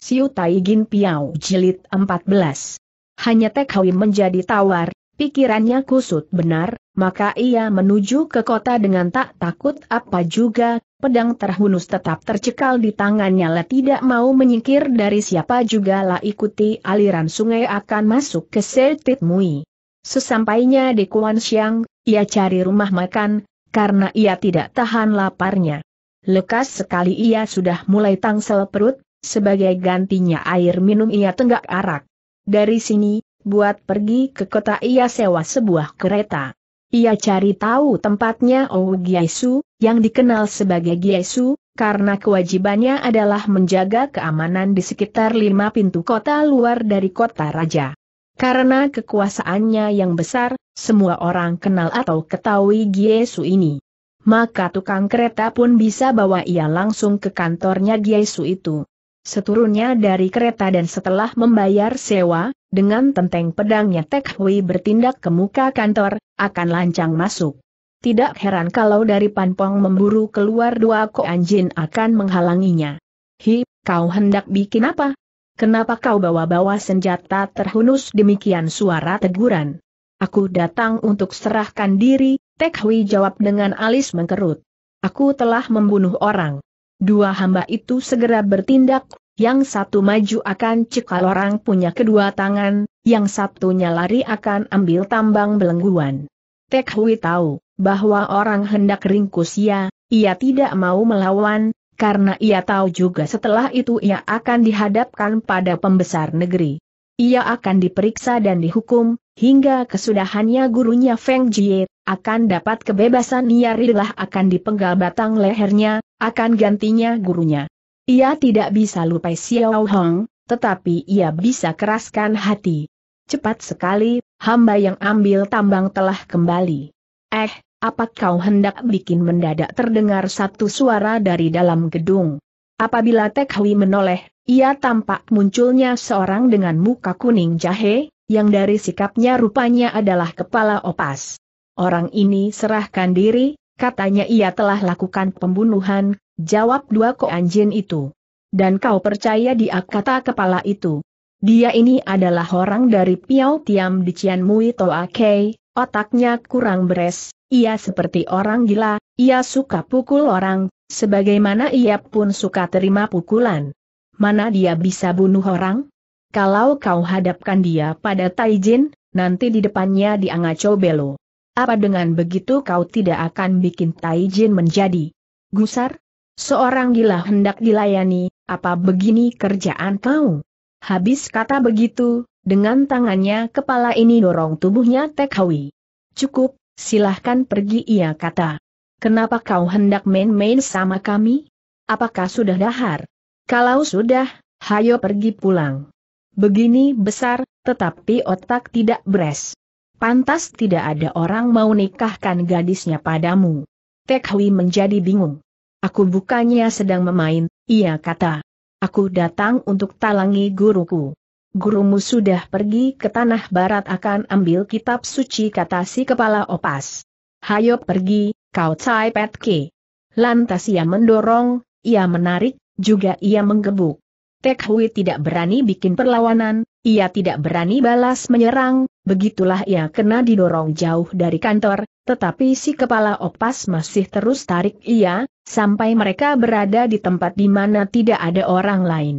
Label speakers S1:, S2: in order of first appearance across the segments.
S1: Siu Tai Gin Piao Jilid 14. Hanya Tek menjadi tawar, pikirannya kusut benar, maka ia menuju ke kota dengan tak takut apa juga, pedang terhunus tetap tercekal di tangannya lah tidak mau menyingkir dari siapa juga lah ikuti aliran sungai akan masuk ke Seltit Mui. Sesampainya di Kuan Siang, ia cari rumah makan, karena ia tidak tahan laparnya. Lekas sekali ia sudah mulai tangsel perut, sebagai gantinya air minum ia tenggak arak. Dari sini, buat pergi ke kota ia sewa sebuah kereta. Ia cari tahu tempatnya Ou oh Giesu, yang dikenal sebagai Giesu, karena kewajibannya adalah menjaga keamanan di sekitar lima pintu kota luar dari kota raja. Karena kekuasaannya yang besar, semua orang kenal atau ketahui Giesu ini. Maka tukang kereta pun bisa bawa ia langsung ke kantornya Giesu itu. Seturunnya dari kereta dan setelah membayar sewa, dengan tenteng pedangnya Tek Hui bertindak ke muka kantor, akan lancang masuk. Tidak heran kalau dari Panpong memburu keluar dua koan jin akan menghalanginya. Hi, kau hendak bikin apa? Kenapa kau bawa-bawa senjata terhunus demikian suara teguran? Aku datang untuk serahkan diri, Tek Hui jawab dengan alis mengkerut. Aku telah membunuh orang. Dua hamba itu segera bertindak, yang satu maju akan cekal orang punya kedua tangan, yang satunya lari akan ambil tambang belengguan. Tek Hui tahu, bahwa orang hendak ringkus ia, ia tidak mau melawan, karena ia tahu juga setelah itu ia akan dihadapkan pada pembesar negeri. Ia akan diperiksa dan dihukum, hingga kesudahannya gurunya Feng Jie akan dapat kebebasan niarilah akan dipenggal batang lehernya, akan gantinya gurunya. Ia tidak bisa lupa Xiao Hong, tetapi ia bisa keraskan hati. Cepat sekali, hamba yang ambil tambang telah kembali. Eh, apa kau hendak bikin mendadak terdengar satu suara dari dalam gedung? Apabila Tek Hui menoleh, ia tampak munculnya seorang dengan muka kuning jahe, yang dari sikapnya rupanya adalah kepala opas. Orang ini serahkan diri, katanya ia telah lakukan pembunuhan, jawab dua koanjin itu. Dan kau percaya dia kata kepala itu. Dia ini adalah orang dari Piau Tiam di Cian Mui Toa Kei, otaknya kurang beres, ia seperti orang gila, ia suka pukul orang, sebagaimana ia pun suka terima pukulan. Mana dia bisa bunuh orang? Kalau kau hadapkan dia pada Taijin, nanti di depannya dia ngaco belo. Apa dengan begitu kau tidak akan bikin Taijin menjadi gusar? Seorang gila hendak dilayani, apa begini kerjaan kau? Habis kata begitu, dengan tangannya kepala ini dorong tubuhnya Tek Hui. Cukup, silahkan pergi ia kata. Kenapa kau hendak main-main sama kami? Apakah sudah dahar? Kalau sudah, hayo pergi pulang. Begini besar, tetapi otak tidak beres. Pantas tidak ada orang mau nikahkan gadisnya padamu. Tek Hui menjadi bingung. Aku bukannya sedang memain, ia kata. Aku datang untuk talangi guruku. Gurumu sudah pergi ke tanah barat akan ambil kitab suci kata si kepala opas. Hayo pergi, kau cai petke. Lantas ia mendorong, ia menarik, juga ia menggebuk. Tek Hui tidak berani bikin perlawanan, ia tidak berani balas menyerang, Begitulah ia kena didorong jauh dari kantor, tetapi si kepala opas masih terus tarik ia, sampai mereka berada di tempat di mana tidak ada orang lain.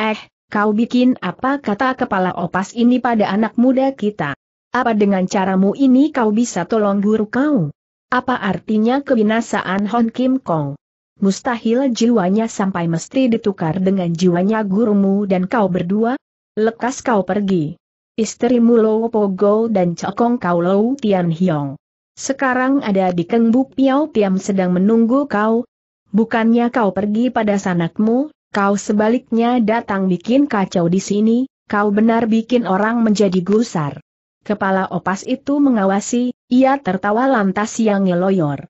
S1: Eh, kau bikin apa kata kepala opas ini pada anak muda kita? Apa dengan caramu ini kau bisa tolong guru kau? Apa artinya kebinasaan Hon Kim Kong? Mustahil jiwanya sampai mesti ditukar dengan jiwanya gurumu dan kau berdua? Lekas kau pergi istrimu Lowo Pogo dan Cokong Kau Lowo Tian Hiong. Sekarang ada di Kengbuk Piao Tiam sedang menunggu kau. Bukannya kau pergi pada sanakmu, kau sebaliknya datang bikin kacau di sini, kau benar bikin orang menjadi gusar. Kepala opas itu mengawasi, ia tertawa lantas yang ngeloyor.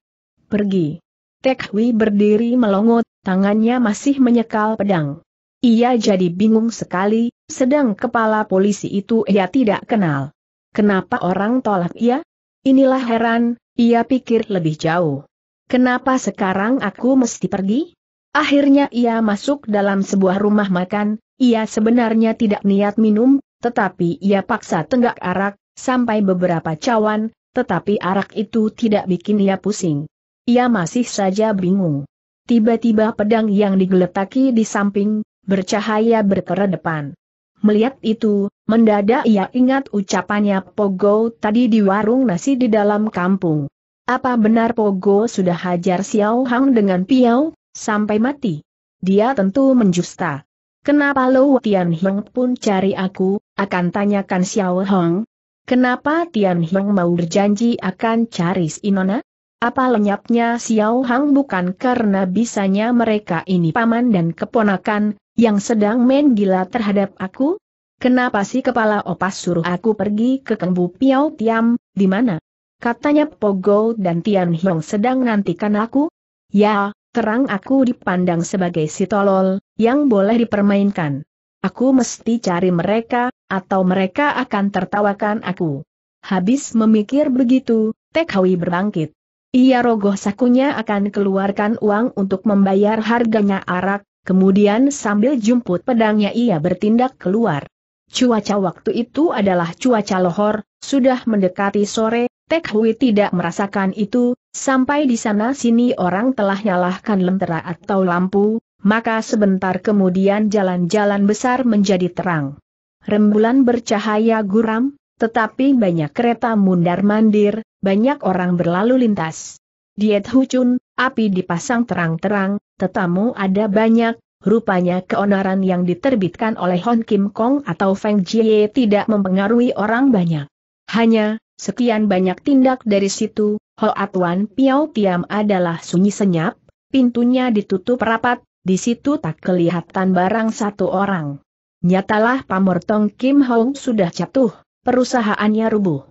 S1: Pergi. Tek Hui berdiri melongot, tangannya masih menyekal pedang. Ia jadi bingung sekali, sedang kepala polisi itu ia tidak kenal. Kenapa orang tolak ia? Inilah heran, ia pikir lebih jauh. Kenapa sekarang aku mesti pergi? Akhirnya ia masuk dalam sebuah rumah makan, ia sebenarnya tidak niat minum, tetapi ia paksa tenggak arak, sampai beberapa cawan, tetapi arak itu tidak bikin ia pusing. Ia masih saja bingung. Tiba-tiba pedang yang digeletaki di samping, bercahaya berkeredepan. Melihat itu, mendadak ia ingat ucapannya Pogo tadi di warung nasi di dalam kampung. Apa benar Pogo sudah hajar Xiao Hang dengan Piao, sampai mati? Dia tentu menjusta. Kenapa Lo Tian Heng pun cari aku, akan tanyakan Xiao Hang? Kenapa Tian Heng mau berjanji akan cari Inona? Apa lenyapnya Xiao Hang bukan karena bisanya mereka ini paman dan keponakan, yang sedang main gila terhadap aku? Kenapa sih kepala opas suruh aku pergi ke Kembu Piau Tiam, di mana? Katanya Pogo dan Tian Hiong sedang nantikan aku? Ya, terang aku dipandang sebagai si tolol, yang boleh dipermainkan. Aku mesti cari mereka, atau mereka akan tertawakan aku. Habis memikir begitu, Hui berbangkit. Ia rogoh sakunya akan keluarkan uang untuk membayar harganya arak, Kemudian sambil jumput pedangnya ia bertindak keluar. Cuaca waktu itu adalah cuaca lohor, sudah mendekati sore, Tek Hui tidak merasakan itu, sampai di sana-sini orang telah nyalahkan lentera atau lampu, maka sebentar kemudian jalan-jalan besar menjadi terang. Rembulan bercahaya guram, tetapi banyak kereta mundar-mandir, banyak orang berlalu lintas. Diet Hucun, api dipasang terang-terang, tetamu ada banyak, rupanya keonaran yang diterbitkan oleh Hon Kim Kong atau Feng Jie tidak mempengaruhi orang banyak. Hanya, sekian banyak tindak dari situ, Ho Atuan Piao Tiam adalah sunyi senyap, pintunya ditutup rapat, di situ tak kelihatan barang satu orang. Nyatalah pamor Tong Kim Hong sudah jatuh, perusahaannya rubuh.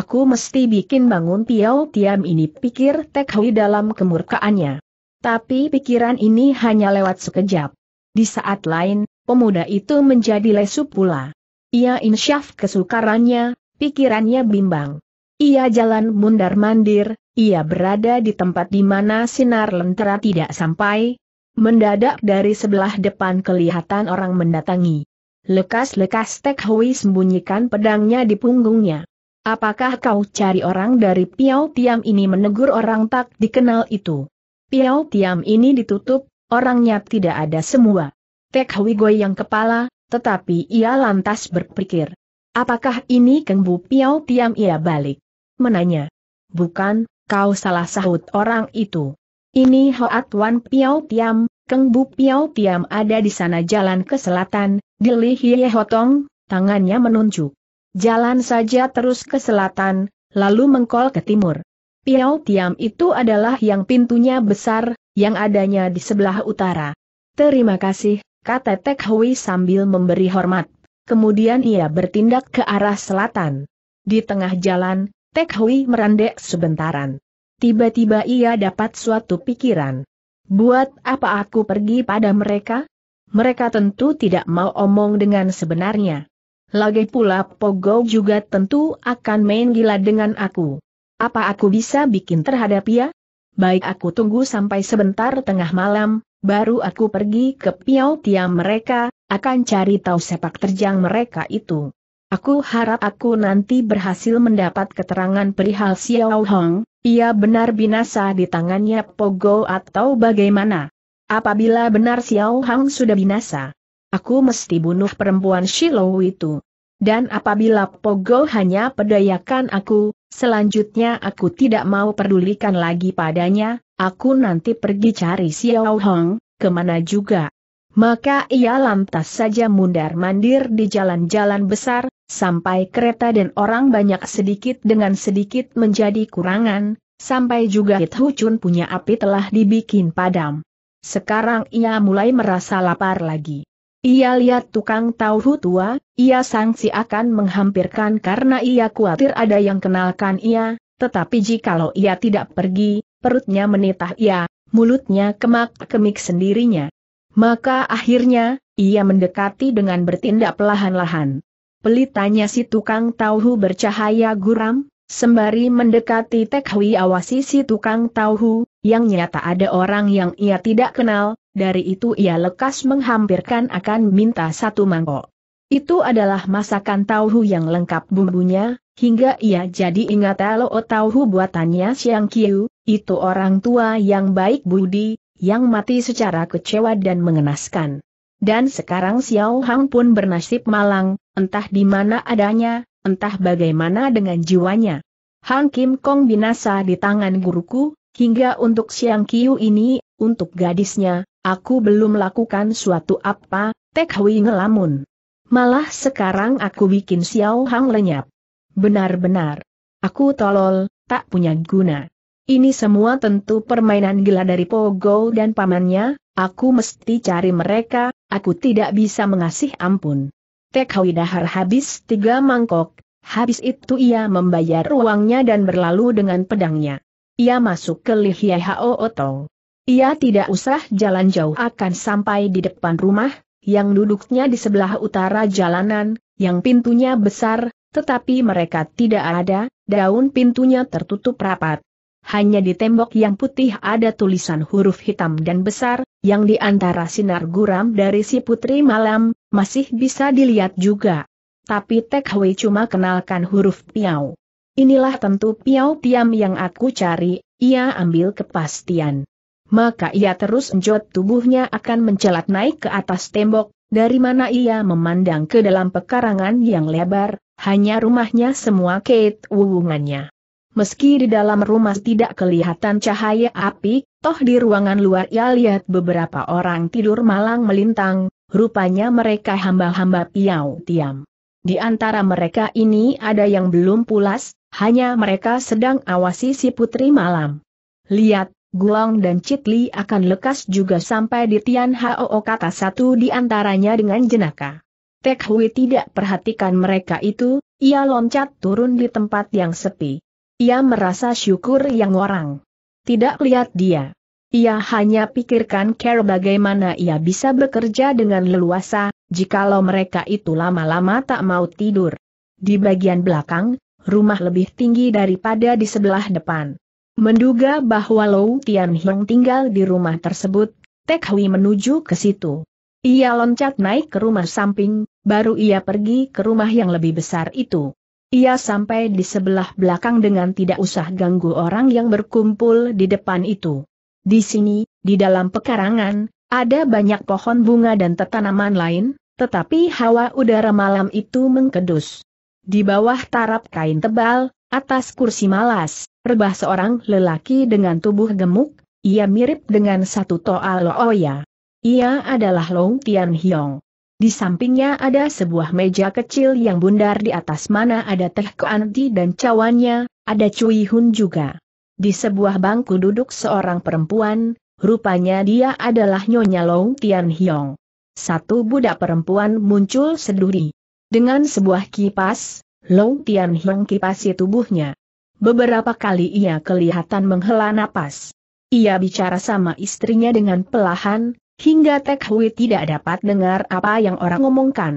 S1: Aku mesti bikin bangun Piau Tiam ini pikir Tek Hui dalam kemurkaannya. Tapi pikiran ini hanya lewat sekejap. Di saat lain, pemuda itu menjadi lesu pula. Ia insyaf kesukarannya, pikirannya bimbang. Ia jalan mundar-mandir, ia berada di tempat di mana sinar lentera tidak sampai. Mendadak dari sebelah depan kelihatan orang mendatangi. Lekas-lekas Tek Hui sembunyikan pedangnya di punggungnya. Apakah kau cari orang dari Piau Tiam ini menegur orang tak dikenal itu? Piau Tiam ini ditutup, orangnya tidak ada semua. Tek Hui yang kepala, tetapi ia lantas berpikir. Apakah ini Kengbu Piau Tiam ia balik? Menanya. Bukan, kau salah sahut orang itu. Ini Hoat Wan Piau Tiam, Kengbu Piau Tiam ada di sana jalan ke selatan, di Li Hotong, tangannya menunjuk. Jalan saja terus ke selatan, lalu mengkol ke timur. Piau Tiam itu adalah yang pintunya besar, yang adanya di sebelah utara. Terima kasih, kata Tek Hui sambil memberi hormat. Kemudian ia bertindak ke arah selatan. Di tengah jalan, Tek Hui merendek sebentaran. Tiba-tiba ia dapat suatu pikiran. Buat apa aku pergi pada mereka? Mereka tentu tidak mau omong dengan sebenarnya. Lagi pula Pogo juga tentu akan main gila dengan aku. Apa aku bisa bikin terhadap ia? Baik aku tunggu sampai sebentar tengah malam, baru aku pergi ke Piau Tiam mereka, akan cari tahu sepak terjang mereka itu. Aku harap aku nanti berhasil mendapat keterangan perihal Xiao Hong, ia benar binasa di tangannya Pogo atau bagaimana? Apabila benar Xiao Hong sudah binasa, aku mesti bunuh perempuan Shiloh itu. Dan apabila Pogo hanya pedayakan aku, selanjutnya aku tidak mau pedulikan lagi padanya, aku nanti pergi cari Xiao Hong, kemana juga. Maka ia lantas saja mundar-mandir di jalan-jalan besar, sampai kereta dan orang banyak sedikit dengan sedikit menjadi kurangan, sampai juga Hithu Chun punya api telah dibikin padam. Sekarang ia mulai merasa lapar lagi. Ia lihat tukang tahu tua, ia sangsi akan menghampirkan karena ia khawatir ada yang kenalkan ia, tetapi jikalau ia tidak pergi, perutnya menitah ia, mulutnya kemak-kemik sendirinya. Maka akhirnya, ia mendekati dengan bertindak perlahan-lahan. Pelitanya si tukang tahu bercahaya guram, sembari mendekati tekwi awasi si tukang tahu, yang nyata ada orang yang ia tidak kenal, dari itu ia lekas menghampirkan akan minta satu mangkok. Itu adalah masakan tauhu yang lengkap bumbunya, hingga ia jadi ingat lo tauhu buatannya Siang Kiu, itu orang tua yang baik budi, yang mati secara kecewa dan mengenaskan. Dan sekarang Xiao Hang pun bernasib malang, entah di mana adanya, entah bagaimana dengan jiwanya. Hang Kim Kong binasa di tangan guruku, hingga untuk Siang Kiu ini, untuk gadisnya, Aku belum lakukan suatu apa, Tek Hui ngelamun. Malah sekarang aku bikin Xiao Hang lenyap. Benar-benar. Aku tolol, tak punya guna. Ini semua tentu permainan gila dari Pogo dan pamannya, aku mesti cari mereka, aku tidak bisa mengasih ampun. Tek Hui dahar habis tiga mangkok, habis itu ia membayar uangnya dan berlalu dengan pedangnya. Ia masuk ke Lihia Hao Otong. Ia tidak usah jalan jauh akan sampai di depan rumah, yang duduknya di sebelah utara jalanan, yang pintunya besar, tetapi mereka tidak ada, daun pintunya tertutup rapat. Hanya di tembok yang putih ada tulisan huruf hitam dan besar, yang di antara sinar guram dari si putri malam, masih bisa dilihat juga. Tapi Tek Hui cuma kenalkan huruf piau. Inilah tentu piau tiam yang aku cari, ia ambil kepastian maka ia terus enjot tubuhnya akan mencelat naik ke atas tembok, dari mana ia memandang ke dalam pekarangan yang lebar, hanya rumahnya semua Kate wuwungannya. Meski di dalam rumah tidak kelihatan cahaya api, toh di ruangan luar ia lihat beberapa orang tidur malang melintang, rupanya mereka hamba-hamba piau tiam. Di antara mereka ini ada yang belum pulas, hanya mereka sedang awasi si putri malam. Lihat, Guang dan Citli akan lekas juga sampai di Tian Hao kata satu di antaranya dengan jenaka. Tek Hui tidak perhatikan mereka itu, ia loncat turun di tempat yang sepi. Ia merasa syukur yang orang. Tidak lihat dia. Ia hanya pikirkan care bagaimana ia bisa bekerja dengan leluasa, jikalau mereka itu lama-lama tak mau tidur. Di bagian belakang, rumah lebih tinggi daripada di sebelah depan. Menduga bahwa Lou Tian Hong tinggal di rumah tersebut, Tek Hui menuju ke situ. Ia loncat naik ke rumah samping, baru ia pergi ke rumah yang lebih besar itu. Ia sampai di sebelah belakang dengan tidak usah ganggu orang yang berkumpul di depan itu. Di sini, di dalam pekarangan, ada banyak pohon bunga dan tetanaman lain, tetapi hawa udara malam itu mengkedus. Di bawah tarap kain tebal, Atas kursi malas, rebah seorang lelaki dengan tubuh gemuk, ia mirip dengan satu Toa Looya. Ia adalah Long Tian Hiong. Di sampingnya ada sebuah meja kecil yang bundar di atas mana ada Teh keanti dan cawannya, ada Cui Hun juga. Di sebuah bangku duduk seorang perempuan, rupanya dia adalah Nyonya Long Tian Hiong. Satu budak perempuan muncul seduri. Dengan sebuah kipas, Long Tian Hong kipasi tubuhnya. Beberapa kali ia kelihatan menghela napas. Ia bicara sama istrinya dengan pelahan, hingga Tek Hui tidak dapat dengar apa yang orang ngomongkan.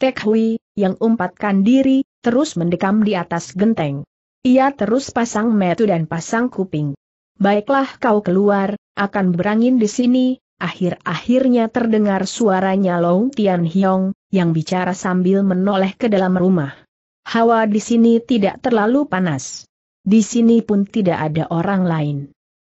S1: Tek Hui, yang umpatkan diri, terus mendekam di atas genteng. Ia terus pasang metu dan pasang kuping. Baiklah kau keluar, akan berangin di sini, akhir-akhirnya terdengar suaranya Long Tian Hiong, yang bicara sambil menoleh ke dalam rumah. Hawa di sini tidak terlalu panas. Di sini pun tidak ada orang lain.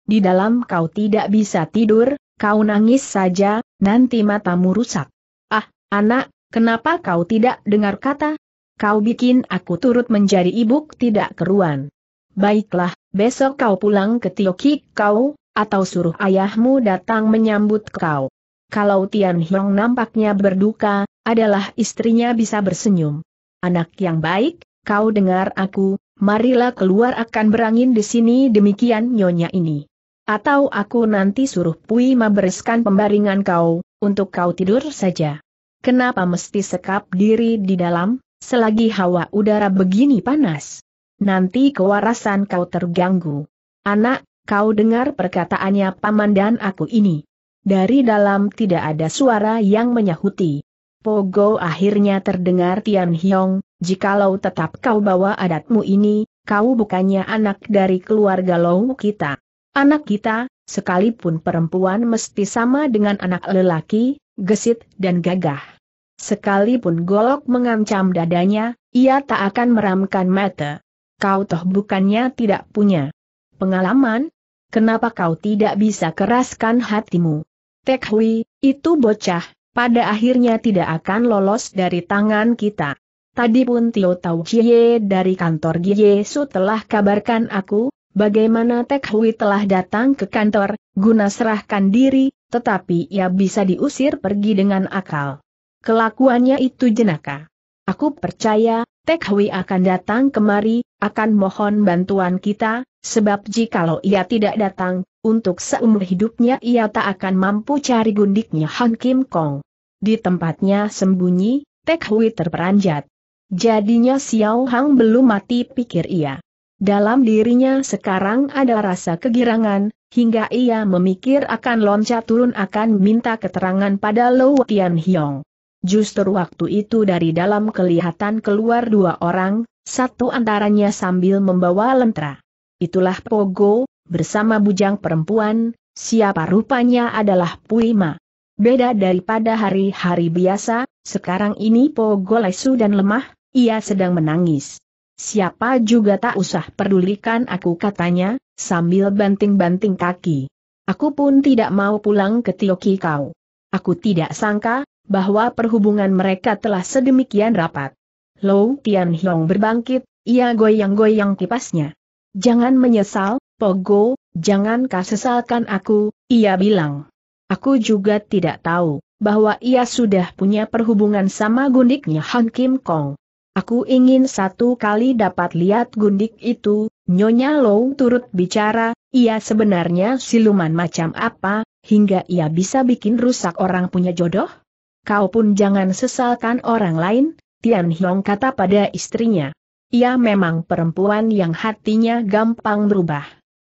S1: Di dalam kau tidak bisa tidur, kau nangis saja, nanti matamu rusak. Ah, anak, kenapa kau tidak dengar kata? Kau bikin aku turut menjadi ibuk tidak keruan. Baiklah, besok kau pulang ke Tioki kau, atau suruh ayahmu datang menyambut kau. Kalau Tian Hiong nampaknya berduka, adalah istrinya bisa bersenyum. Anak yang baik, kau dengar aku, marilah keluar akan berangin di sini demikian nyonya ini. Atau aku nanti suruh Pui membereskan pembaringan kau, untuk kau tidur saja. Kenapa mesti sekap diri di dalam, selagi hawa udara begini panas? Nanti kewarasan kau terganggu. Anak, kau dengar perkataannya paman dan aku ini. Dari dalam tidak ada suara yang menyahuti. Pogo akhirnya terdengar Tian Hiong, jikalau tetap kau bawa adatmu ini, kau bukannya anak dari keluarga Lou kita. Anak kita, sekalipun perempuan mesti sama dengan anak lelaki, gesit dan gagah. Sekalipun golok mengancam dadanya, ia tak akan meramkan mata. Kau toh bukannya tidak punya pengalaman? Kenapa kau tidak bisa keraskan hatimu? Tek Hui, itu bocah, pada akhirnya tidak akan lolos dari tangan kita. Tadi pun Tio Tau Chie dari kantor Giesu telah kabarkan aku, bagaimana Tek Hui telah datang ke kantor, guna serahkan diri, tetapi ia bisa diusir pergi dengan akal. Kelakuannya itu jenaka. Aku percaya, Tek Hui akan datang kemari, akan mohon bantuan kita, sebab jikalau ia tidak datang, untuk seumur hidupnya ia tak akan mampu cari gundiknya Han Kim Kong. Di tempatnya sembunyi, Tek Hui terperanjat. Jadinya Xiao Hang belum mati pikir ia. Dalam dirinya sekarang ada rasa kegirangan, hingga ia memikir akan loncat turun akan minta keterangan pada Lou Tian Hiong. Justru waktu itu dari dalam kelihatan keluar dua orang, satu antaranya sambil membawa lentera. Itulah Pogo, bersama bujang perempuan, siapa rupanya adalah Puima. Beda daripada hari-hari biasa, sekarang ini Pogo lesu dan lemah, ia sedang menangis. Siapa juga tak usah pedulikan aku katanya, sambil banting-banting kaki. Aku pun tidak mau pulang ke Tioki kau. Aku tidak sangka, bahwa perhubungan mereka telah sedemikian rapat. Lou Tian Hiong berbangkit, ia goyang-goyang kipasnya. Jangan menyesal, Pogo, jangan kau sesalkan aku, ia bilang. Aku juga tidak tahu bahwa ia sudah punya perhubungan sama gundiknya Han Kim Kong. Aku ingin satu kali dapat lihat gundik itu, Nyonya Low turut bicara, ia sebenarnya siluman macam apa, hingga ia bisa bikin rusak orang punya jodoh? Kau pun jangan sesalkan orang lain, Tian Hiong kata pada istrinya. Ia memang perempuan yang hatinya gampang berubah.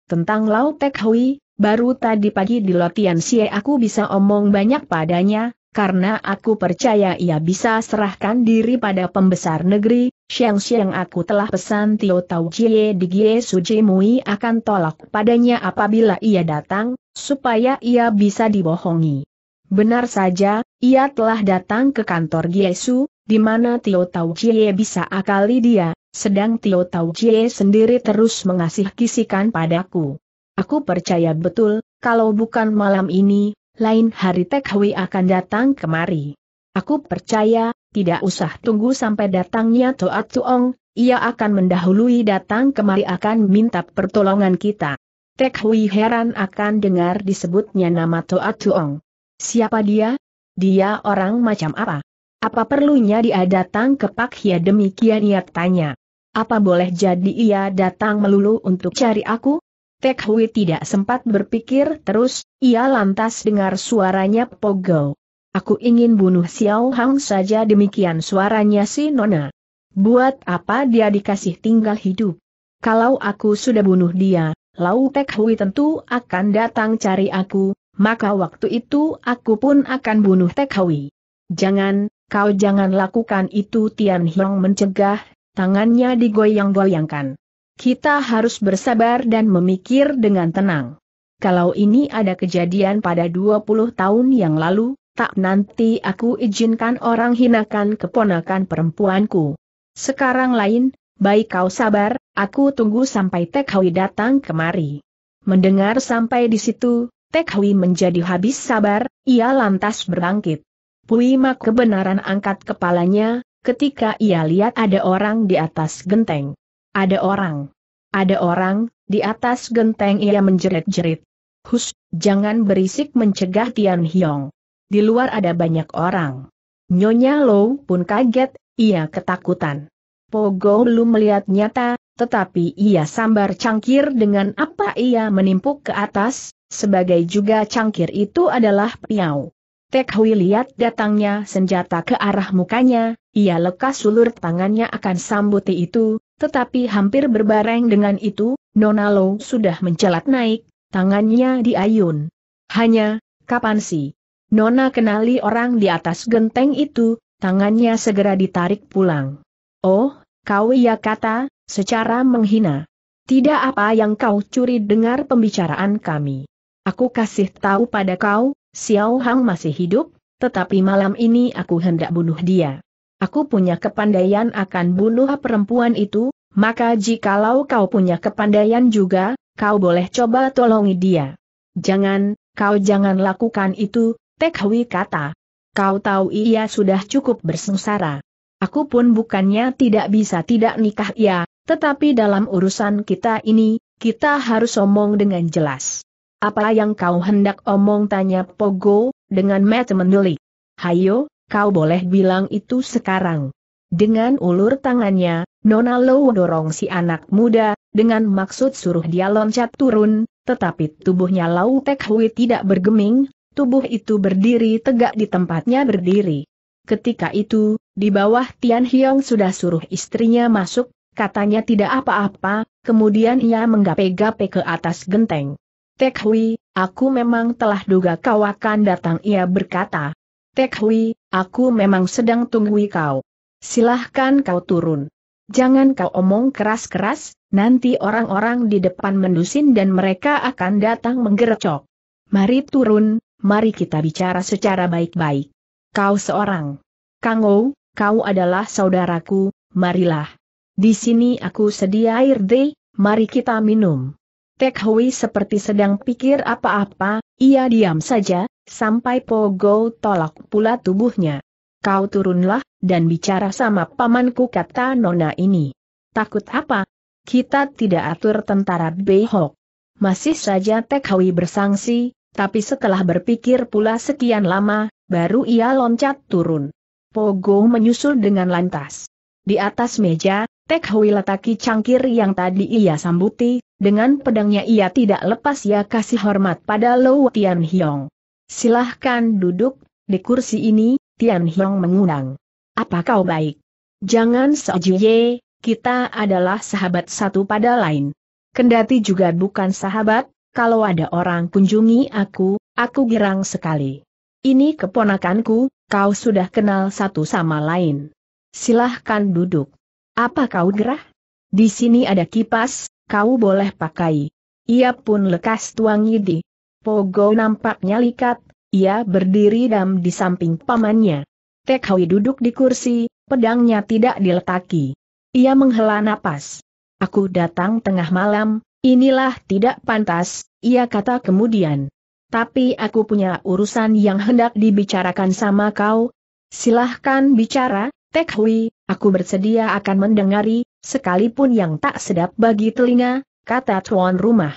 S1: Tentang Lau Tek Hui, Baru tadi pagi di Lotian Sie aku bisa omong banyak padanya, karena aku percaya ia bisa serahkan diri pada pembesar negeri, siang-siang aku telah pesan Tio Tau Jie di Gie Suji Mui akan tolak padanya apabila ia datang, supaya ia bisa dibohongi. Benar saja, ia telah datang ke kantor Giesu, di mana Tio Tau Jie bisa akali dia, sedang Tio Tau Jie sendiri terus mengasih kisikan padaku. Aku percaya betul, kalau bukan malam ini, lain hari Tek Hui akan datang kemari. Aku percaya, tidak usah tunggu sampai datangnya Toat Tuong, ia akan mendahului datang kemari akan minta pertolongan kita. Tek Hui heran akan dengar disebutnya nama Toat Tuong. Siapa dia? Dia orang macam apa? Apa perlunya dia datang ke Pak Hia demikian ia tanya. Apa boleh jadi ia datang melulu untuk cari aku? Tek Hui tidak sempat berpikir terus, ia lantas dengar suaranya Pogo. Aku ingin bunuh Xiao Hang saja demikian suaranya si Nona. Buat apa dia dikasih tinggal hidup? Kalau aku sudah bunuh dia, Lau Tek Hui tentu akan datang cari aku, maka waktu itu aku pun akan bunuh Tek Hui. Jangan, kau jangan lakukan itu Tian Hiong mencegah, tangannya digoyang-goyangkan. Kita harus bersabar dan memikir dengan tenang. Kalau ini ada kejadian pada 20 tahun yang lalu, tak nanti aku izinkan orang hinakan keponakan perempuanku. Sekarang lain, baik kau sabar, aku tunggu sampai Tek Hui datang kemari. Mendengar sampai di situ, Tek Hui menjadi habis sabar, ia lantas berangkit. Pui Mak kebenaran angkat kepalanya, ketika ia lihat ada orang di atas genteng. Ada orang. Ada orang, di atas genteng ia menjerit-jerit. Hus, jangan berisik mencegah Tian Hiong. Di luar ada banyak orang. Nyonya Low pun kaget, ia ketakutan. Pogo belum melihat nyata, tetapi ia sambar cangkir dengan apa ia menimpuk ke atas, sebagai juga cangkir itu adalah piau. Tek Hui lihat datangnya senjata ke arah mukanya, ia lekas sulur tangannya akan sambuti itu, tetapi hampir berbareng dengan itu, Nona Low sudah mencelat naik, tangannya diayun. Hanya, kapan sih? Nona kenali orang di atas genteng itu, tangannya segera ditarik pulang. Oh, kau ya kata, secara menghina. Tidak apa yang kau curi dengar pembicaraan kami. Aku kasih tahu pada kau, Xiao Hang masih hidup, tetapi malam ini aku hendak bunuh dia. Aku punya kepandaian akan bunuh perempuan itu, maka jikalau kau punya kepandaian juga, kau boleh coba tolongi dia. Jangan, kau jangan lakukan itu, Tekhwi kata. Kau tahu ia sudah cukup bersengsara. Aku pun bukannya tidak bisa tidak nikah ia, ya, tetapi dalam urusan kita ini, kita harus omong dengan jelas. Apa yang kau hendak omong tanya Pogo, dengan mata menelik. Hayo, kau boleh bilang itu sekarang. Dengan ulur tangannya, Nona Low dorong si anak muda, dengan maksud suruh dia loncat turun, tetapi tubuhnya Lau Tek Hui tidak bergeming, tubuh itu berdiri tegak di tempatnya berdiri. Ketika itu, di bawah Tian Hiong sudah suruh istrinya masuk, katanya tidak apa-apa, kemudian ia menggapai-gapai ke atas genteng. Tek Hui, aku memang telah duga kau akan datang ia berkata, Tek Hui, aku memang sedang tunggui kau. Silahkan kau turun. Jangan kau omong keras-keras, nanti orang-orang di depan mendusin dan mereka akan datang menggerecok. Mari turun, mari kita bicara secara baik-baik. Kau seorang. Kangou, kau adalah saudaraku, marilah. Di sini aku sedia air deh, mari kita minum. Tek Hui seperti sedang pikir apa-apa, ia diam saja, sampai Pogo tolak pula tubuhnya. Kau turunlah, dan bicara sama pamanku kata nona ini. Takut apa? Kita tidak atur tentara Behok. Masih saja Hui bersangsi, tapi setelah berpikir pula sekian lama, baru ia loncat turun. Pogo menyusul dengan lantas. Di atas meja, Hui letaki cangkir yang tadi ia sambuti, dengan pedangnya ia tidak lepas ya kasih hormat pada Lou Tian Hiong. Silahkan duduk, di kursi ini, Tian Hiong mengundang. Apa kau baik? Jangan sejuye, kita adalah sahabat satu pada lain. Kendati juga bukan sahabat, kalau ada orang kunjungi aku, aku girang sekali. Ini keponakanku, kau sudah kenal satu sama lain. Silahkan duduk. Apa kau gerah? Di sini ada kipas, kau boleh pakai. Ia pun lekas tuang Yidi. Pogo nampaknya likat, ia berdiri dam di samping pamannya. Hui duduk di kursi, pedangnya tidak diletaki. Ia menghela napas. Aku datang tengah malam, inilah tidak pantas, ia kata kemudian. Tapi aku punya urusan yang hendak dibicarakan sama kau. Silahkan bicara, Hui, aku bersedia akan mendengari, sekalipun yang tak sedap bagi telinga, kata tuan rumah.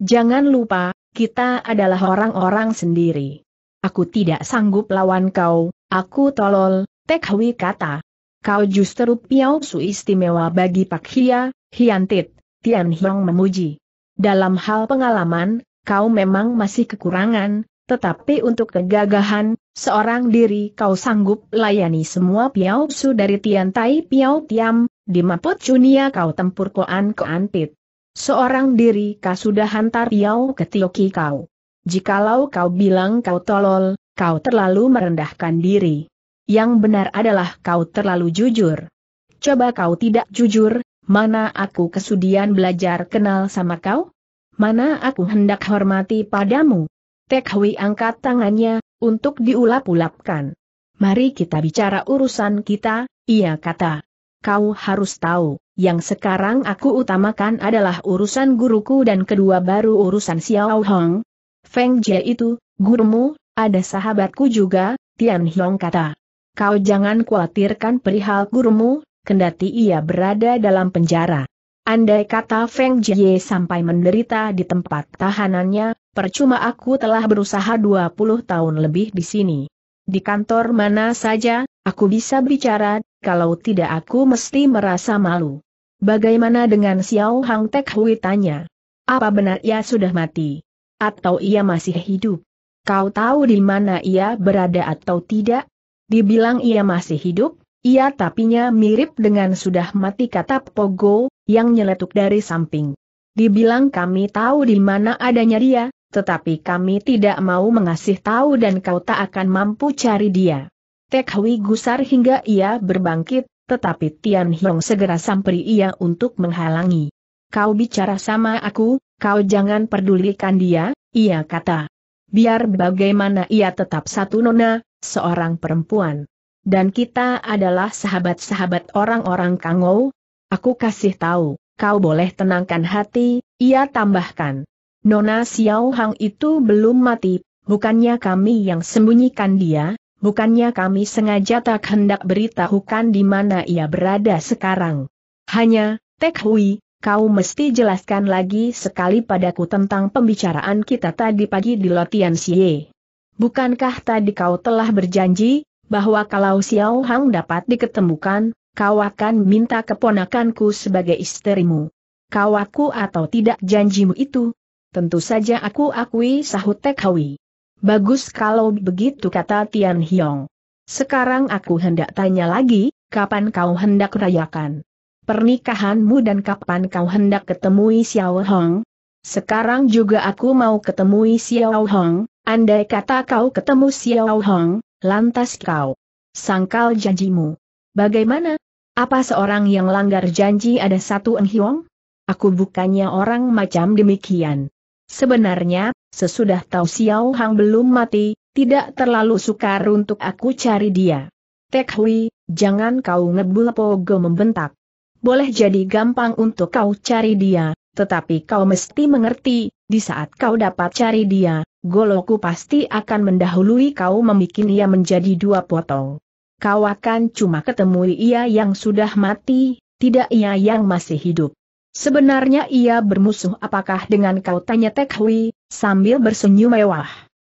S1: Jangan lupa, kita adalah orang-orang sendiri. Aku tidak sanggup lawan kau, aku tolol, Tek kata. Kau justru piausu istimewa bagi Pak Hia, Hiantit, Tian Hiong memuji. Dalam hal pengalaman, kau memang masih kekurangan, tetapi untuk kegagahan, seorang diri kau sanggup layani semua piausu dari Tian Tai Piau Tiam, di Maput Cunia kau tempur koan koan pit. Seorang diri kau sudah hantar Yau ke Tioki kau. Jikalau kau bilang kau tolol, kau terlalu merendahkan diri. Yang benar adalah kau terlalu jujur. Coba kau tidak jujur, mana aku kesudian belajar kenal sama kau? Mana aku hendak hormati padamu? Tek Hui angkat tangannya, untuk diulap-ulapkan. Mari kita bicara urusan kita, ia kata. Kau harus tahu. Yang sekarang aku utamakan adalah urusan guruku dan kedua baru urusan Xiao Hong. Feng Jie itu, gurumu, ada sahabatku juga, Tian Hiong kata. Kau jangan khawatirkan perihal gurumu, kendati ia berada dalam penjara. Andai kata Feng Jie sampai menderita di tempat tahanannya, percuma aku telah berusaha 20 tahun lebih di sini. Di kantor mana saja, aku bisa bicara, kalau tidak aku mesti merasa malu. Bagaimana dengan Xiao Hang Tek Hui tanya? Apa benar ia sudah mati? Atau ia masih hidup? Kau tahu di mana ia berada atau tidak? Dibilang ia masih hidup, ia tapinya mirip dengan sudah mati kata Pogo, yang nyeletuk dari samping. Dibilang kami tahu di mana adanya dia, tetapi kami tidak mau mengasih tahu dan kau tak akan mampu cari dia. Tek Hui gusar hingga ia berbangkit, tetapi Tian Hiong segera samperi ia untuk menghalangi. Kau bicara sama aku, kau jangan pedulikan dia, ia kata. Biar bagaimana ia tetap satu nona, seorang perempuan. Dan kita adalah sahabat-sahabat orang-orang Kangou. Aku kasih tahu, kau boleh tenangkan hati, ia tambahkan. Nona Xiao Hang itu belum mati, bukannya kami yang sembunyikan dia, bukannya kami sengaja tak hendak beritahukan di mana ia berada sekarang. Hanya, Tek Hui, kau mesti jelaskan lagi sekali padaku tentang pembicaraan kita tadi pagi di Lotian Xie. Bukankah tadi kau telah berjanji, bahwa kalau Xiao Hang dapat diketemukan, kau akan minta keponakanku sebagai istrimu. Kau aku atau tidak janjimu itu? Tentu saja aku akui sahut Tek Hui. Bagus kalau begitu kata Tian Hiong. Sekarang aku hendak tanya lagi, kapan kau hendak rayakan pernikahanmu dan kapan kau hendak ketemui Xiao Hong? Sekarang juga aku mau ketemui Xiao Hong, andai kata kau ketemu Xiao Hong, lantas kau sangkal janjimu. Bagaimana? Apa seorang yang langgar janji ada satu Eng Aku bukannya orang macam demikian. Sebenarnya, Sesudah tahu Xiao Hang belum mati, tidak terlalu sukar untuk aku cari dia. Tek Hui, jangan kau ngebul Pogo membentak. Boleh jadi gampang untuk kau cari dia, tetapi kau mesti mengerti, di saat kau dapat cari dia, goloku pasti akan mendahului kau membuat ia menjadi dua potong. Kau akan cuma ketemu ia yang sudah mati, tidak ia yang masih hidup. Sebenarnya ia bermusuh apakah dengan kau tanya Tek Hui, sambil bersenyum mewah.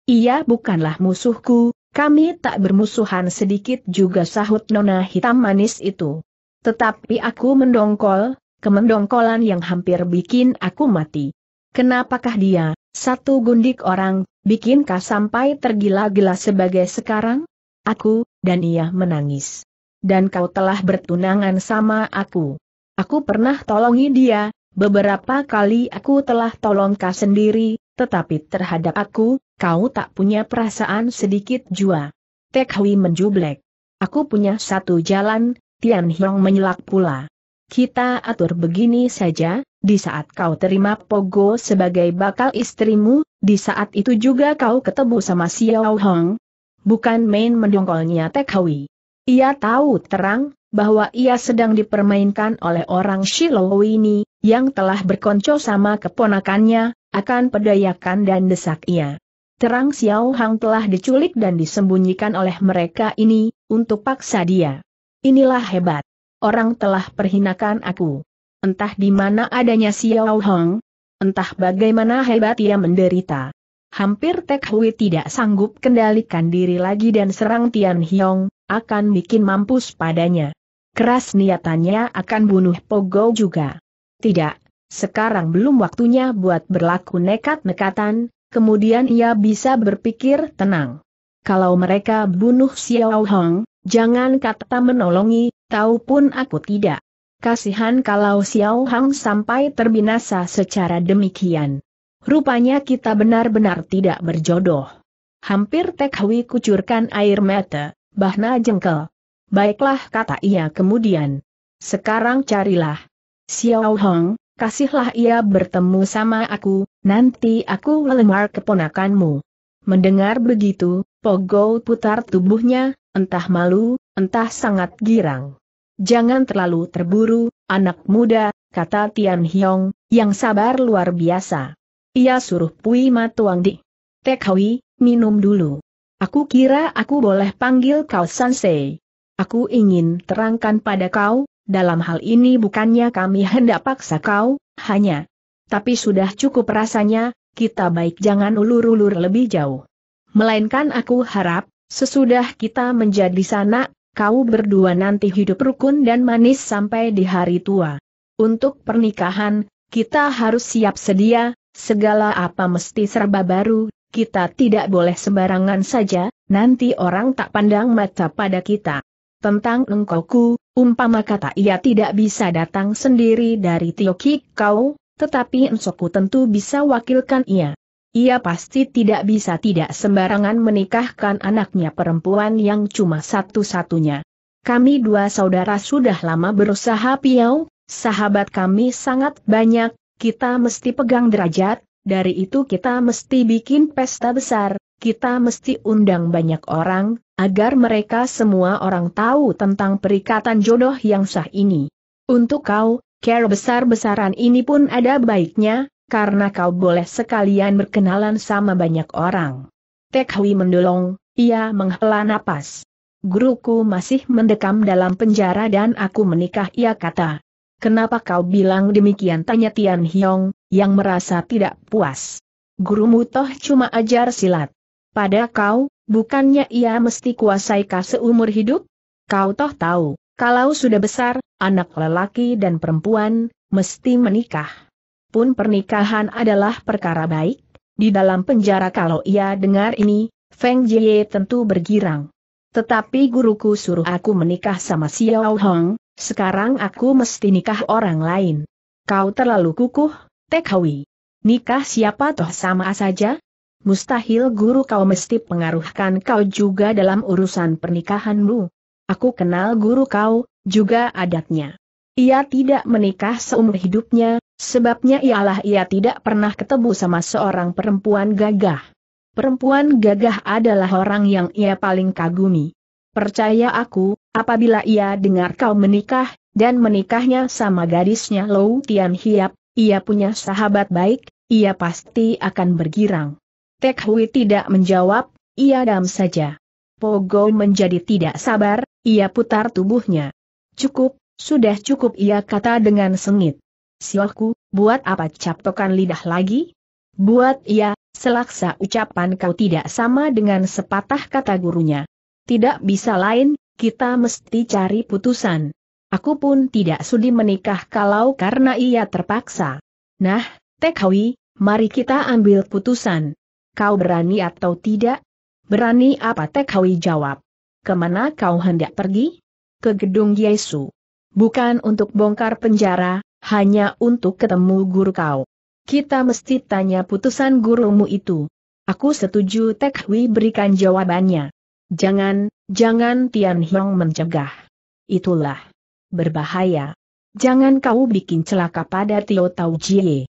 S1: Ia bukanlah musuhku, kami tak bermusuhan sedikit juga sahut nona hitam manis itu. Tetapi aku mendongkol, kemendongkolan yang hampir bikin aku mati. Kenapakah dia, satu gundik orang, bikinkah sampai tergila-gila sebagai sekarang? Aku, dan ia menangis. Dan kau telah bertunangan sama aku. Aku pernah tolongi dia, beberapa kali aku telah tolong kau sendiri, tetapi terhadap aku, kau tak punya perasaan sedikit jua. Tek Hui menjublek. Aku punya satu jalan, Tian Hiong menyelak pula. Kita atur begini saja, di saat kau terima Pogo sebagai bakal istrimu, di saat itu juga kau ketemu sama Xiao Hong. Bukan main mendongkolnya Tek Hui. Ia tahu terang, bahwa ia sedang dipermainkan oleh orang Shiloh ini, yang telah berkonco sama keponakannya, akan pedayakan dan desak ia. Terang Xiao Hang telah diculik dan disembunyikan oleh mereka ini, untuk paksa dia. Inilah hebat. Orang telah perhinakan aku. Entah di mana adanya Xiao Hang, entah bagaimana hebat ia menderita. Hampir Tek Hui tidak sanggup kendalikan diri lagi dan serang Tian Hiong, akan bikin mampus padanya. Keras niatannya akan bunuh Pogo juga. Tidak, sekarang belum waktunya buat berlaku nekat-nekatan, kemudian ia bisa berpikir tenang. Kalau mereka bunuh Xiao Hong, jangan kata menolongi, tahu pun aku tidak. Kasihan kalau Xiao Hong sampai terbinasa secara demikian. Rupanya kita benar-benar tidak berjodoh. Hampir Hui kucurkan air mata, bahna jengkel. Baiklah kata ia kemudian. Sekarang carilah. Xiao Hong, kasihlah ia bertemu sama aku, nanti aku lemar keponakanmu. Mendengar begitu, Pogo putar tubuhnya, entah malu, entah sangat girang. Jangan terlalu terburu, anak muda, kata Tian Hiong, yang sabar luar biasa. Ia suruh Pui Matuang di. Tekhawi, minum dulu. Aku kira aku boleh panggil kau Sansei. Aku ingin terangkan pada kau, dalam hal ini bukannya kami hendak paksa kau, hanya. Tapi sudah cukup rasanya, kita baik jangan ulur-ulur lebih jauh. Melainkan aku harap, sesudah kita menjadi sana, kau berdua nanti hidup rukun dan manis sampai di hari tua. Untuk pernikahan, kita harus siap sedia, segala apa mesti serba baru, kita tidak boleh sembarangan saja, nanti orang tak pandang mata pada kita. Tentang engkauku, umpama kata ia tidak bisa datang sendiri dari Tioki kau, tetapi ensoku tentu bisa wakilkan ia. Ia pasti tidak bisa tidak sembarangan menikahkan anaknya perempuan yang cuma satu-satunya. Kami dua saudara sudah lama berusaha piau, sahabat kami sangat banyak, kita mesti pegang derajat, dari itu kita mesti bikin pesta besar, kita mesti undang banyak orang, agar mereka semua orang tahu tentang perikatan jodoh yang sah ini. Untuk kau, care besar-besaran ini pun ada baiknya, karena kau boleh sekalian berkenalan sama banyak orang. Tekhui mendolong, ia menghela napas. Guruku masih mendekam dalam penjara dan aku menikah ia kata. Kenapa kau bilang demikian tanya Tian Hiong, yang merasa tidak puas. Gurumu toh cuma ajar silat pada kau, bukannya ia mesti kuasai kau seumur hidup? Kau toh tahu, kalau sudah besar, anak lelaki dan perempuan, mesti menikah. Pun pernikahan adalah perkara baik, di dalam penjara kalau ia dengar ini, Feng Jie tentu bergirang. Tetapi guruku suruh aku menikah sama Xiao Hong, sekarang aku mesti nikah orang lain. Kau terlalu kukuh, Tek Hui. Nikah siapa toh sama saja, Mustahil guru kau mesti pengaruhkan kau juga dalam urusan pernikahanmu. Aku kenal guru kau, juga adatnya. Ia tidak menikah seumur hidupnya, sebabnya ialah ia tidak pernah ketemu sama seorang perempuan gagah. Perempuan gagah adalah orang yang ia paling kagumi. Percaya aku, apabila ia dengar kau menikah, dan menikahnya sama gadisnya Lou Tian Hiap, ia punya sahabat baik, ia pasti akan bergirang. Tek Hui tidak menjawab, ia dam saja. Pogo menjadi tidak sabar, ia putar tubuhnya. Cukup, sudah cukup ia kata dengan sengit. Siohku, buat apa capokan lidah lagi? Buat ia, ya, selaksa ucapan kau tidak sama dengan sepatah kata gurunya. Tidak bisa lain, kita mesti cari putusan. Aku pun tidak sudi menikah kalau karena ia terpaksa. Nah, Hui, mari kita ambil putusan. Kau berani atau tidak? Berani apa Tek Hui jawab. Kemana kau hendak pergi? Ke gedung Yesu. Bukan untuk bongkar penjara, hanya untuk ketemu guru kau. Kita mesti tanya putusan gurumu itu. Aku setuju Tek Hui berikan jawabannya. Jangan, jangan Tian Hiong mencegah. Itulah berbahaya. Jangan kau bikin celaka pada Tio Tau Jie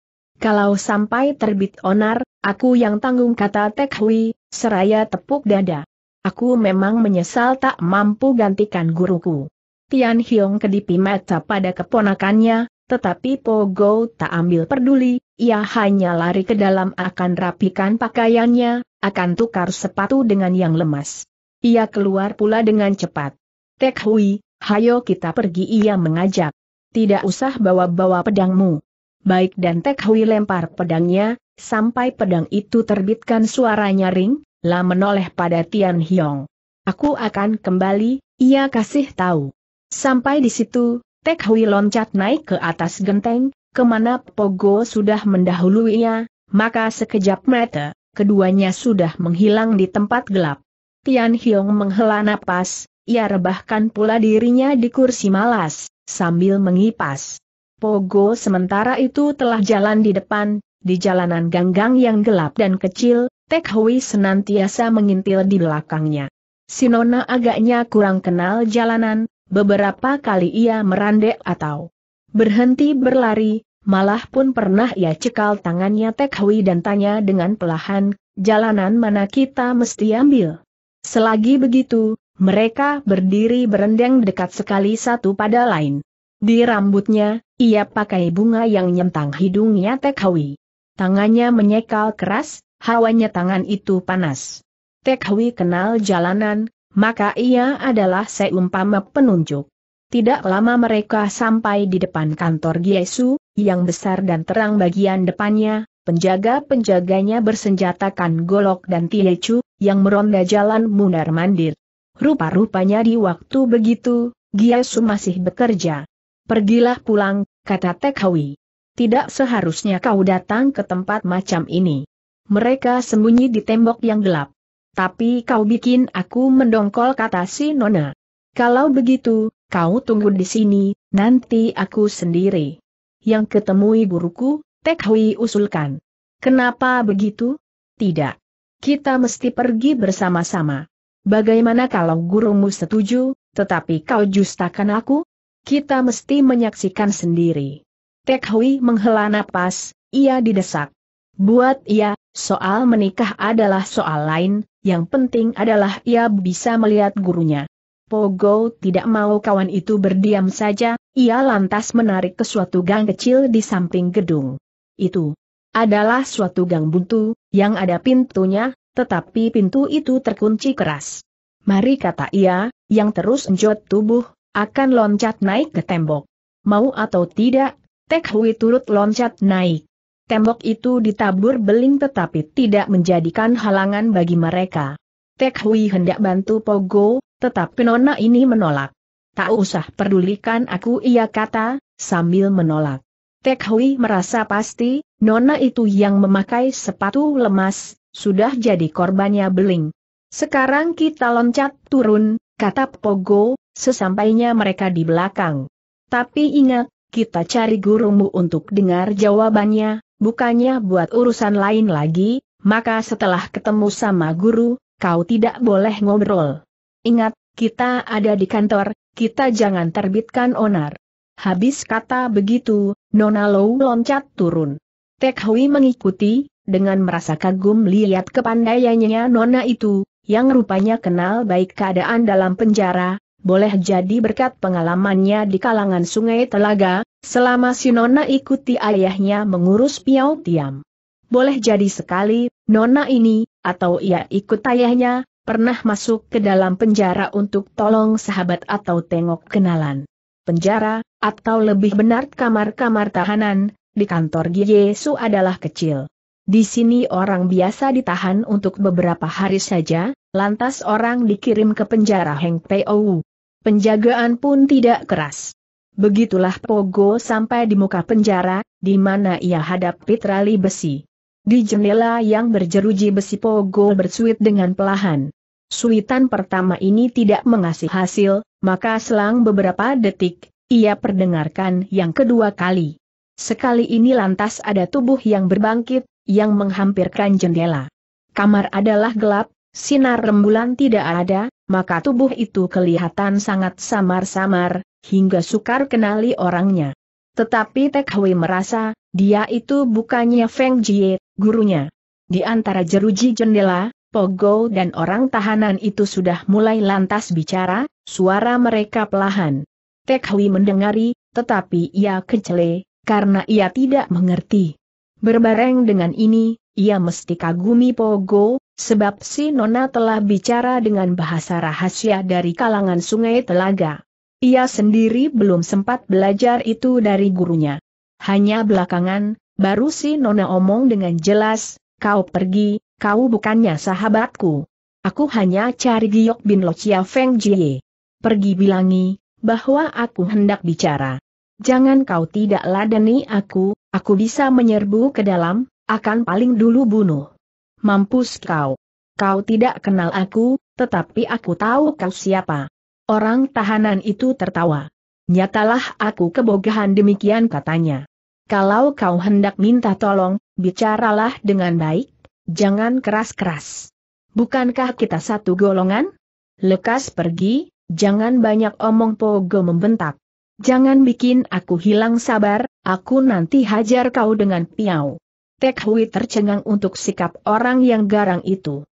S1: kalau sampai terbit onar, aku yang tanggung kata Tek Hui, seraya tepuk dada. Aku memang menyesal tak mampu gantikan guruku. Tian Hiong kedipi mata pada keponakannya, tetapi Po Go tak ambil peduli, ia hanya lari ke dalam akan rapikan pakaiannya, akan tukar sepatu dengan yang lemas. Ia keluar pula dengan cepat. Tek Hui, hayo kita pergi ia mengajak. Tidak usah bawa-bawa pedangmu baik dan Tek Hui lempar pedangnya, sampai pedang itu terbitkan suara nyaring, lah menoleh pada Tian Hiong. Aku akan kembali, ia kasih tahu. Sampai di situ, Tek Hui loncat naik ke atas genteng, kemana Pogo sudah mendahuluinya, maka sekejap mata, keduanya sudah menghilang di tempat gelap. Tian Hiong menghela napas, ia rebahkan pula dirinya di kursi malas, sambil mengipas. Pogo sementara itu telah jalan di depan, di jalanan ganggang yang gelap dan kecil, Tek Hui senantiasa mengintil di belakangnya. Sinona agaknya kurang kenal jalanan, beberapa kali ia merandek atau berhenti berlari, malah pun pernah ia cekal tangannya Tek Hui dan tanya dengan pelahan, jalanan mana kita mesti ambil. Selagi begitu, mereka berdiri berendeng dekat sekali satu pada lain. Di rambutnya, ia pakai bunga yang nyentang hidungnya Tekhawi. Tangannya menyekal keras, hawanya tangan itu panas. Tekhawi kenal jalanan, maka ia adalah seumpama penunjuk. Tidak lama mereka sampai di depan kantor Giesu, yang besar dan terang bagian depannya, penjaga-penjaganya bersenjatakan golok dan tiecu, yang meronda jalan mundar-mandir. Rupa-rupanya di waktu begitu, Giesu masih bekerja. Pergilah pulang, kata Tekhawi. Tidak seharusnya kau datang ke tempat macam ini. Mereka sembunyi di tembok yang gelap. Tapi kau bikin aku mendongkol kata si Nona. Kalau begitu, kau tunggu di sini, nanti aku sendiri. Yang ketemui guruku, Tekhui usulkan. Kenapa begitu? Tidak. Kita mesti pergi bersama-sama. Bagaimana kalau gurumu setuju, tetapi kau justakan aku? Kita mesti menyaksikan sendiri. Tek Hui menghela napas, ia didesak. Buat ia, soal menikah adalah soal lain, yang penting adalah ia bisa melihat gurunya. Pogo tidak mau kawan itu berdiam saja, ia lantas menarik ke suatu gang kecil di samping gedung. Itu adalah suatu gang buntu, yang ada pintunya, tetapi pintu itu terkunci keras. Mari kata ia, yang terus enjot tubuh, akan loncat naik ke tembok. Mau atau tidak, Tek Hui turut loncat naik. Tembok itu ditabur beling tetapi tidak menjadikan halangan bagi mereka. Tek Hui hendak bantu Pogo, tetapi nona ini menolak. Tak usah pedulikan aku ia kata, sambil menolak. Tek Hui merasa pasti, nona itu yang memakai sepatu lemas, sudah jadi korbannya beling. Sekarang kita loncat turun, kata Pogo, sesampainya mereka di belakang. Tapi ingat, kita cari gurumu untuk dengar jawabannya, bukannya buat urusan lain lagi, maka setelah ketemu sama guru, kau tidak boleh ngobrol. Ingat, kita ada di kantor, kita jangan terbitkan onar. Habis kata begitu, Nona Lou loncat turun. Tek Hui mengikuti, dengan merasa kagum lihat kepandaiannya Nona itu, yang rupanya kenal baik keadaan dalam penjara, boleh jadi berkat pengalamannya di kalangan sungai Telaga, selama si Nona ikuti ayahnya mengurus Piau Tiam. Boleh jadi sekali, Nona ini, atau ia ikut ayahnya, pernah masuk ke dalam penjara untuk tolong sahabat atau tengok kenalan. Penjara, atau lebih benar kamar-kamar tahanan, di kantor Giesu adalah kecil. Di sini orang biasa ditahan untuk beberapa hari saja, lantas orang dikirim ke penjara Heng Pou. Penjagaan pun tidak keras. Begitulah Pogo sampai di muka penjara, di mana ia hadapi pitrali besi. Di jendela yang berjeruji besi Pogo bersuit dengan pelahan. Suitan pertama ini tidak mengasih hasil, maka selang beberapa detik, ia perdengarkan yang kedua kali. Sekali ini lantas ada tubuh yang berbangkit, yang menghampirkan jendela. Kamar adalah gelap, sinar rembulan tidak ada, maka tubuh itu kelihatan sangat samar-samar, hingga sukar kenali orangnya. Tetapi Tek Hui merasa, dia itu bukannya Feng Jie, gurunya. Di antara jeruji jendela, Pogo dan orang tahanan itu sudah mulai lantas bicara, suara mereka pelahan. Tek Hui mendengari, tetapi ia kecele, karena ia tidak mengerti. Berbareng dengan ini, ia mesti kagumi Pogo, sebab si Nona telah bicara dengan bahasa rahasia dari kalangan sungai Telaga. Ia sendiri belum sempat belajar itu dari gurunya. Hanya belakangan, baru si Nona omong dengan jelas, kau pergi, kau bukannya sahabatku. Aku hanya cari Giok bin Locia Feng Jie. Pergi bilangi, bahwa aku hendak bicara. Jangan kau tidak ladani aku, Aku bisa menyerbu ke dalam, akan paling dulu bunuh. Mampus kau. Kau tidak kenal aku, tetapi aku tahu kau siapa. Orang tahanan itu tertawa. Nyatalah aku kebogahan demikian katanya. Kalau kau hendak minta tolong, bicaralah dengan baik, jangan keras-keras. Bukankah kita satu golongan? Lekas pergi, jangan banyak omong pogo membentak. Jangan bikin aku hilang sabar, aku nanti hajar kau dengan piau. Tek Hui tercengang untuk sikap orang yang garang itu.